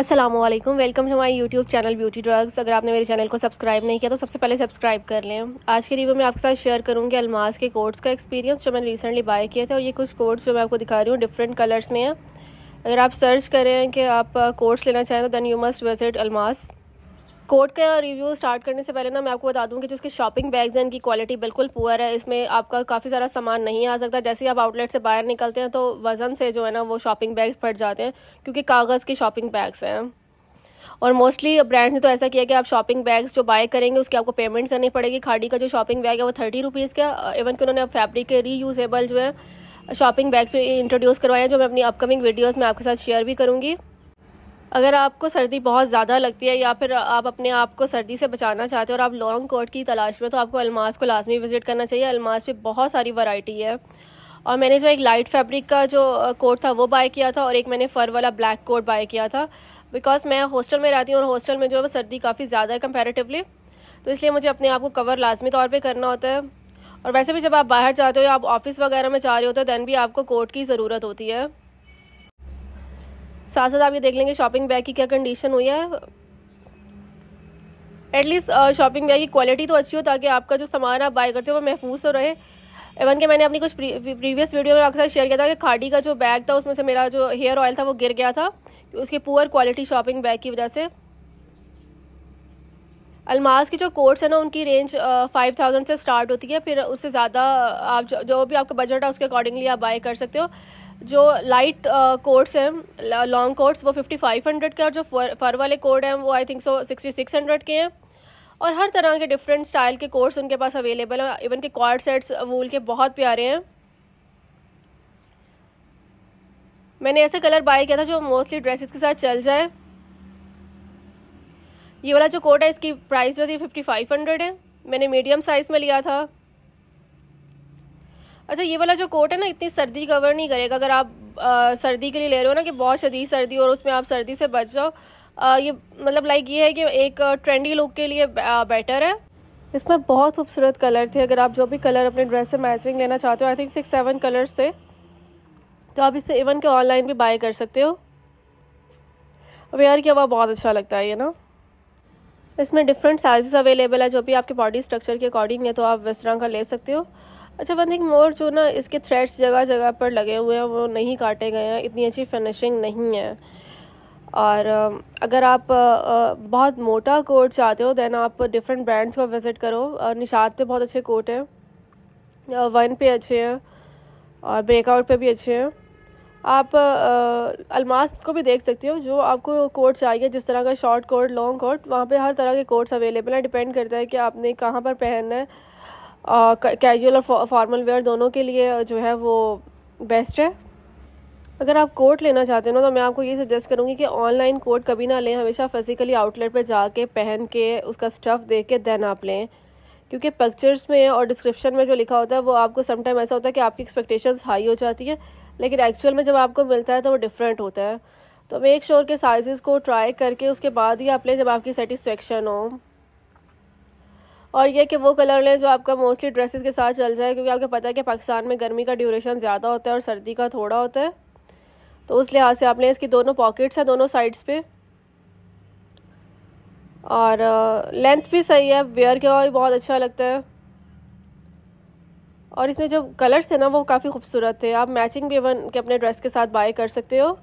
Aslam welcome to my YouTube channel beauty drugs अगर आपने मेरे चैनल को सब्सक्राइब नहीं किया तो सबसे पहले सब्सक्राइब कर लें आज के रिव्यू में आपके साथ शेयर करूँगी अलमास के कोट्स का एक्सपीरियंस जो मैंने रिसेंटली बाय किए थे और ये कुछ कोट्स जो मैं आपको दिखा रही हूँ डिफरेंट कलर्स में हैं अगर आप सर्च करें कि आप कोर्स uh, लेना चाहें तो then you must visit Almas coat का रिव्यू स्टार्ट करने से पहले ना मैं आपको बता दूं कि जो इसके शॉपिंग बैग्स हैं इनकी क्वालिटी बिल्कुल पुअर है इसमें आपका काफ़ी सारा सामान नहीं आ सकता जैसे आप आउटलेट से बाहर निकलते हैं तो वज़न से जो है ना वो शॉपिंग बैग्स फट जाते हैं क्योंकि कागज़ के शॉपिंग बैग्स हैं और मोस्टली ब्रांड ने तो ऐसा किया कि आप शॉपिंग बैग्स जो बाय करेंगे उसकी आपको पेमेंट करनी पड़ेगी खाड़ी का जो शॉपिंग बैग है वो थर्टी रुपीज़ का इवन कि उन्होंने फैब्रिक के रीयूजेबल जो है शॉपिंग बैग्स भी इंट्रोड्यूस करवाए हैं जो मैं अपनी अपकमिंग वीडियोज़ में आपके साथ शेयर भी करूँगी अगर आपको सर्दी बहुत ज़्यादा लगती है या फिर आप अपने आप को सर्दी से बचाना चाहते हो और आप लॉन्ग कोट की तलाश में तो आपको अलमास को लाजमी विज़िट करना चाहिए अलमास पे बहुत सारी वैरायटी है और मैंने जो एक लाइट फैब्रिक का जो कोट था वो बाय किया था और एक मैंने फ़र वाला ब्लैक कोट बाय किया था बिकॉज मैं हॉस्टल में रहती हूँ और हॉस्टल में जो है सर्दी काफ़ी ज़्यादा है कंपेरेटिवली तो इसलिए मुझे अपने आप को कवर लाजमी तौर पर करना होता है और वैसे भी जब आप बाहर जाते हो या आप ऑफ़िस वगैरह में जा रहे होते हो दैन भी आपको कोट की ज़रूरत होती है साथ साथ आप ये देख लेंगे शॉपिंग बैग की क्या कंडीशन हुई है एटलीस्ट शॉपिंग बैग की क्वालिटी तो अच्छी हो ताकि आपका जो सामान आप बाय करते हो वो महफूज हो तो रहे इवन कि मैंने अपनी कुछ प्रीवियस वीडियो में आपके साथ शेयर किया था कि खाडी का जो बैग था उसमें से मेरा जो हेयर ऑयल था वो गिर गया था उसकी पुअर क्वालिटी शॉपिंग बैग की वजह से अलमास की जो कोर्ट्स है ना उनकी रेंज फाइव थाउजेंड से स्टार्ट होती है फिर उससे ज़्यादा आप जो, जो भी आपका बजट है उसके अकॉर्डिंगली आप बाय कर सकते हो जो लाइट कोड्स uh, हैं लॉन्ग कोड्स वो फिफ्टी फाइव हंड्रेड के और जो फर, फर वाले कोड हैं वो I think so sixty six hundred के हैं और हर तरह के डिफरेंट स्टाइल के कोड्स उनके पास अवेलेबल हैं इवन के कॉर्ड सेट्स वूल के बहुत प्यारे हैं मैंने ऐसे कलर बाय किया था जो मोस्टली ड्रेसेस के साथ चल जाए ये वाला जो कोट है इसकी प्राइस जो थी फिफ्टी फाइव हंड्रेड है मैंने मीडियम साइज़ में लिया था अच्छा ये वाला जो कोट है ना इतनी सर्दी कवर नहीं करेगा अगर आप आ, सर्दी के लिए ले रहे हो ना कि बहुत शदीद सर्दी और उसमें आप सर्दी से बच जाओ आ, ये मतलब लाइक ये है कि एक ट्रेंडी लुक के लिए बेटर है इसमें बहुत खूबसूरत कलर थे अगर आप जो भी कलर अपने ड्रेस से मैचिंग लेना चाहते हो I think six seven colour से तो आप इसे इवन के ऑनलाइन भी बाय कर सकते हो वेयर किया हुआ बहुत अच्छा लगता है ये ना इसमें डिफरेंट साइज़ अवेलेबल है जो भी आपके बॉडी स्ट्रक्चर के अकॉर्डिंग है तो आप वेस्टर्न का ले सकते हो अच्छा वन थिंग मोर जो ना इसके थ्रेड्स जगह जगह पर लगे हुए हैं वो नहीं काटे गए हैं इतनी अच्छी फिनिशिंग नहीं है और अगर आप बहुत मोटा कोट चाहते हो दैन आप डिफरेंट ब्रांड्स को विज़िट करो निशात पे बहुत अच्छे कोट हैं वन पे अच्छे हैं और ब्रेकआउट पे भी अच्छे हैं आप अलमास को भी देख सकते हो जो आपको कोट चाहिए जिस तरह का शॉर्ट कोट लॉन्ग कोट वहाँ पे हर तरह के कोट्स अवेलेबल हैं डिपेंड करता है कि आपने कहाँ पर पहनना है कैजुअल और फॉर्मल वेयर दोनों के लिए जो है वो बेस्ट है अगर आप कोट लेना चाहते हो ना तो मैं आपको ये सजेस्ट करूँगी कि ऑनलाइन कोट कभी ना लें हमेशा फिजिकली आउटलेट पे जाके पहन के उसका स्टफ़ देख के देन आप लें क्योंकि पिक्चर्स में और डिस्क्रिप्शन में जो लिखा होता है वो आपको समटाइम ऐसा होता है कि आपकी एक्सपेक्टेशंस हाई हो जाती हैं लेकिन एक्चुअल में जब आपको मिलता है तो वो डिफरेंट होता है तो मेक श्योर के साइज़ को ट्राई करके उसके बाद ही आप लें जब आपकी सेटिस्फेक्शन हो और ये कि वो कलर लें जो आपका मोस्टली ड्रेसेस के साथ चल जाए क्योंकि आपको पता है कि पाकिस्तान में गर्मी का ड्यूरेशन ज़्यादा होता है और सर्दी का थोड़ा होता है तो उस लिहाज से आपने इसकी दोनों पॉकेट्स हैं दोनों साइड्स पे और लेंथ भी सही है वेयर के भी बहुत अच्छा लगता है और इसमें जो कलर्स थे ना वो काफ़ी खूबसूरत थे आप मैचिंग भी इवन के अपने ड्रेस के साथ बाय कर सकते हो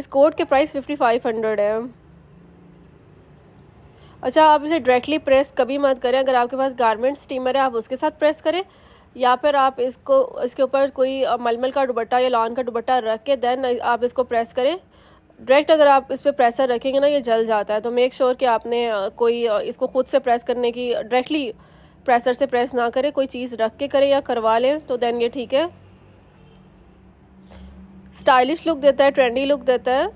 इस कोट के प्राइस फिफ्टी फाइव हंड्रेड है अच्छा आप इसे डायरेक्टली प्रेस कभी मत करें अगर आपके पास गारमेंट स्टीमर है आप उसके साथ प्रेस करें या फिर आप इसको इसके ऊपर कोई मलमल का दुबट्टा या लॉन का दुबट्टा रख के देन आप इसको प्रेस करें डायरेक्ट अगर आप इस पर प्रेसर रखेंगे ना ये जल जाता है तो मेक श्योर sure कि आपने कोई इसको खुद से प्रेस करने की डायरेक्टली प्रेसर से प्रेस ना करें कोई चीज़ रख के करें या करवा लें तो देन ये ठीक है स्टाइलिश लुक देता है ट्रेंडी लुक देता है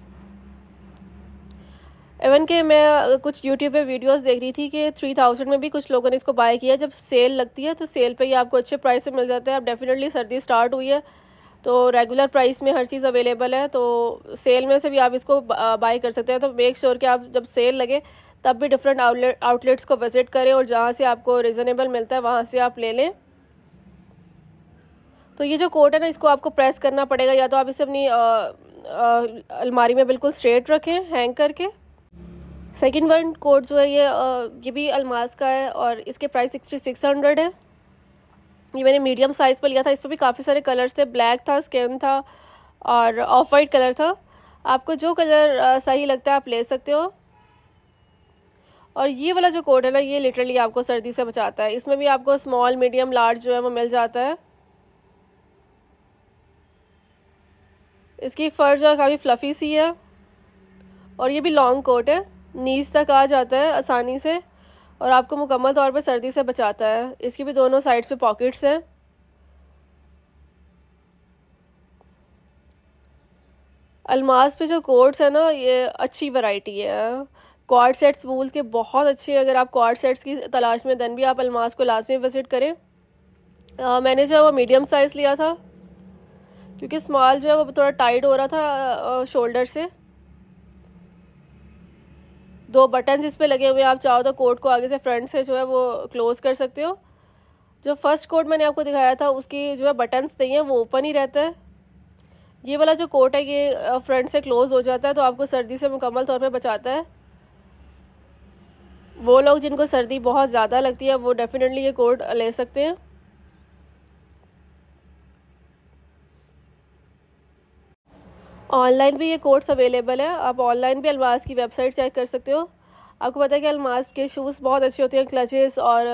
इवन कि मैं कुछ यूट्यूब पे वीडियोस देख रही थी कि थ्री थाउजेंड में भी कुछ लोगों ने इसको बाय किया जब सेल लगती है तो सेल पे ही आपको अच्छे प्राइस पे मिल जाते हैं अब डेफिनेटली सर्दी स्टार्ट हुई है तो रेगुलर प्राइस में हर चीज़ अवेलेबल है तो सेल में से भी आप इसको बाई कर सकते हैं तो मेक श्योर sure कि आप जब सेल लगे तब भी डिफरेंट आउटलेट आउटलेट्स को विज़िट करें और जहाँ से आपको रिजनेबल मिलता है वहाँ से आप ले लें तो ये जो कोट है ना इसको आपको प्रेस करना पड़ेगा या तो आप इसे अपनी अलमारी में बिल्कुल स्ट्रेट रखें हैंग करके सेकेंड वन कोट जो है ये ये भी अलमास का है और इसके प्राइस सिक्सटी सिक्स हंड्रेड है ये मैंने मीडियम साइज़ पर लिया था इस पर भी काफ़ी सारे कलर्स थे ब्लैक था स्किन था और ऑफ वाइट कलर था आपको जो कलर सही लगता है आप ले सकते हो और ये वाला जो कोट है ना ये लिटरली आपको सर्दी से बचाता है इसमें भी आपको स्मॉल मीडियम लार्ज जो है वो मिल जाता है इसकी फर जो है काफ़ी फ्लफ़ी सी है और ये भी लॉन्ग कोट है नीज तक आ जाता है आसानी से और आपको मुकम्मल तौर पर सर्दी से बचाता है इसकी भी दोनों साइड्स पे पॉकेट्स हैं अलमास पे जो कोट्स है ना ये अच्छी वैरायटी है क्वाड सेट्स वूल के बहुत अच्छे हैं अगर आप क्वाड सेट्स की तलाश में देन भी आप अलमास को लाजमी विज़िट करें आ, मैंने जो है वो मीडियम साइज़ लिया था क्योंकि स्मॉल जो है वो थोड़ा टाइट हो रहा था शोल्डर से दो बटन इस पर लगे हुए हैं आप चाहो तो कोट को आगे से फ्रंट से जो है वो क्लोज़ कर सकते हो जो फर्स्ट कोट मैंने आपको दिखाया था उसकी जो है बटन्स नहीं है वो ओपन ही रहता है ये वाला जो कोट है ये फ्रंट से क्लोज़ हो जाता है तो आपको सर्दी से मुकम्मल तौर पर बचाता है वो लोग जिनको सर्दी बहुत ज़्यादा लगती है वो डेफ़िनेटली ये कोट ले सकते हैं ऑनलाइन भी ये कोर्स अवेलेबल है आप ऑनलाइन भी अलमास की वेबसाइट चेक कर सकते हो आपको पता है कि अलमास के शूज़ बहुत अच्छे होते हैं क्लचेस और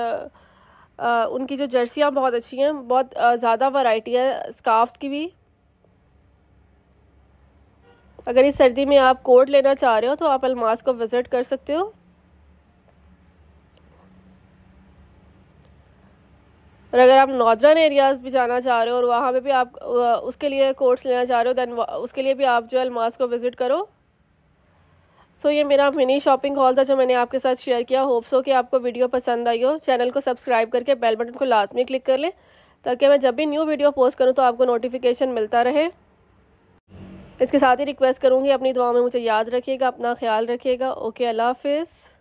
आ, उनकी जो जर्सियाँ बहुत अच्छी हैं बहुत ज़्यादा वैरायटी है स्काफ्स की भी अगर इस सर्दी में आप कोट लेना चाह रहे हो तो आप अलमास को विज़िट कर सकते हो और अगर आप नॉर्दर्न एरियाज़ भी जाना चाह रहे हो और वहाँ पे भी आप उसके लिए कोर्स लेना चाह रहे हो दैन उसके लिए भी आप जो अलमास को विज़िट करो सो so, ये मेरा मिनी शॉपिंग हॉल था जो मैंने आपके साथ शेयर किया होप्स हो कि आपको वीडियो पसंद आई हो चैनल को सब्सक्राइब करके बेल बटन को लाजमी क्लिक कर लें ताकि मैं जब भी न्यू वीडियो पोस्ट करूँ तो आपको नोटिफिकेशन मिलता रहे इसके साथ ही रिक्वेस्ट करूँगी अपनी दुआ में मुझे याद रखिएगा अपना ख्याल रखिएगा ओके अल्लाह हाफिज़